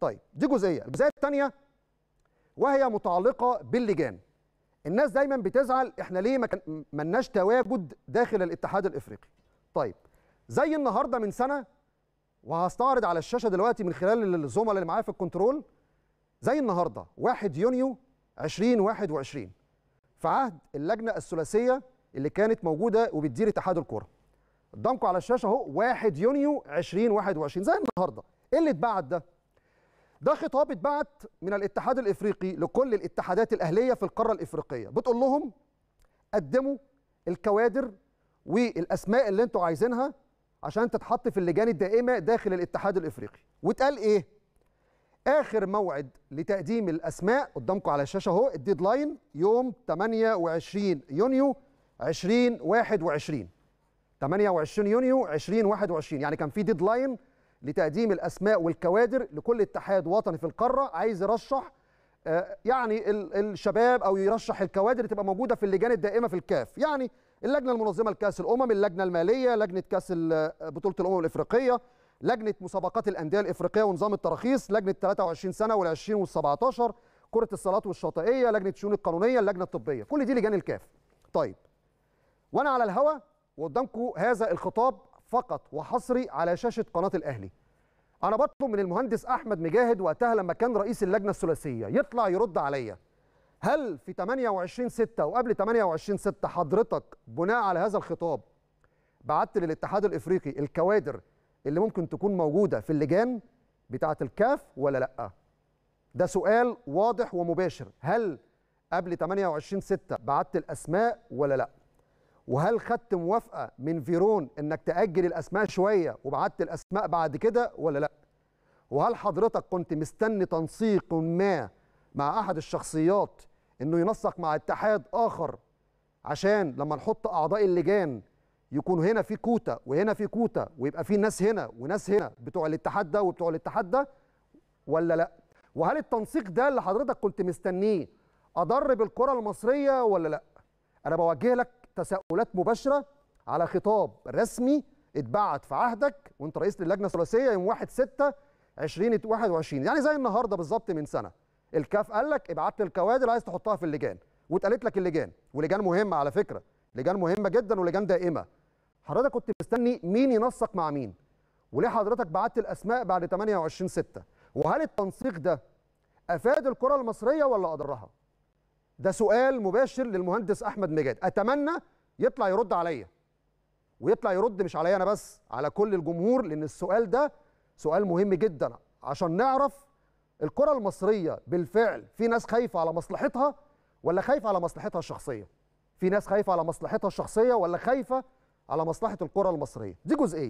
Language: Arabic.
طيب دي جزئيه الجزئيه الثانيه وهي متعلقه باللجان الناس دايما بتزعل احنا ليه ما مناش تواجد داخل الاتحاد الافريقي طيب زي النهارده من سنه وهستعرض على الشاشه دلوقتي من خلال الزملاء اللي معايا في الكنترول زي النهارده 1 يونيو 2021 في عهد اللجنه الثلاثيه اللي كانت موجوده وبتدير اتحاد الكوره قدامكم على الشاشه اهو 1 يونيو 2021 زي النهارده ايه اللي اتبعت ده ده خطاب اتبعت من الاتحاد الافريقي لكل الاتحادات الاهليه في القاره الافريقيه بتقول لهم قدموا الكوادر والاسماء اللي انتوا عايزينها عشان تتحط في اللجان الدائمه داخل الاتحاد الافريقي واتقال ايه اخر موعد لتقديم الاسماء قدامكم على الشاشه اهو الديدلاين يوم 28 يونيو 2021 28 يونيو 2021 يعني كان في ديدلاين لتقديم الاسماء والكوادر لكل اتحاد وطني في القاره عايز يرشح آه، يعني الشباب او يرشح الكوادر اللي تبقى موجوده في اللجان الدائمه في الكاف يعني اللجنه المنظمه لكاس الامم اللجنه الماليه لجنه كاس بطوله الامم الافريقيه لجنه مسابقات الانديه الافريقيه ونظام التراخيص لجنه 23 سنه وال20 وال17 كره الصالات والشاطئيه لجنه الشؤون القانونيه اللجنه الطبيه كل دي لجان الكاف طيب وانا على الهوا وقدامكم هذا الخطاب فقط وحصري على شاشه قناه الاهلي انا بطلب من المهندس احمد مجاهد وقتها لما كان رئيس اللجنه الثلاثيه يطلع يرد عليا هل في 28 6 وقبل 28 6 حضرتك بناء على هذا الخطاب بعت للاتحاد الافريقي الكوادر اللي ممكن تكون موجوده في اللجان بتاعه الكاف ولا لا ده سؤال واضح ومباشر هل قبل 28 6 بعت الاسماء ولا لا وهل خدت موافقه من فيرون انك تاجل الاسماء شويه وبعت الاسماء بعد كده ولا لا وهل حضرتك كنت مستني تنسيق ما مع احد الشخصيات انه ينسق مع اتحاد اخر عشان لما نحط اعضاء اللجان يكون هنا في كوتا وهنا في كوتا ويبقى في ناس هنا وناس هنا بتوع الاتحاد ده وبتوع الاتحاد ده ولا لا وهل التنسيق ده اللي حضرتك كنت مستنيه اضر بالكره المصريه ولا لا انا بوجه لك تساؤلات مباشره على خطاب رسمي اتبعت في عهدك وانت رئيس للجنه الثلاثيه يوم 1 6 2021 يعني زي النهارده بالظبط من سنه الكاف قال لك ابعت الكوادر عايز تحطها في اللجان واتقالت لك اللجان ولجان مهمه على فكره لجان مهمه جدا ولجان دائمه حضرتك كنت مستني مين ينسق مع مين وليه حضرتك بعت الاسماء بعد 28 6 وهل التنسيق ده افاد الكره المصريه ولا اضرها ده سؤال مباشر للمهندس احمد مجاد اتمنى يطلع يرد عليا ويطلع يرد مش عليا انا بس على كل الجمهور لان السؤال ده سؤال مهم جدا عشان نعرف الكره المصريه بالفعل في ناس خايفه على مصلحتها ولا خايفه على مصلحتها الشخصيه في ناس خايفه على مصلحتها الشخصيه ولا خايفه على مصلحه الكره المصريه دي جزئيه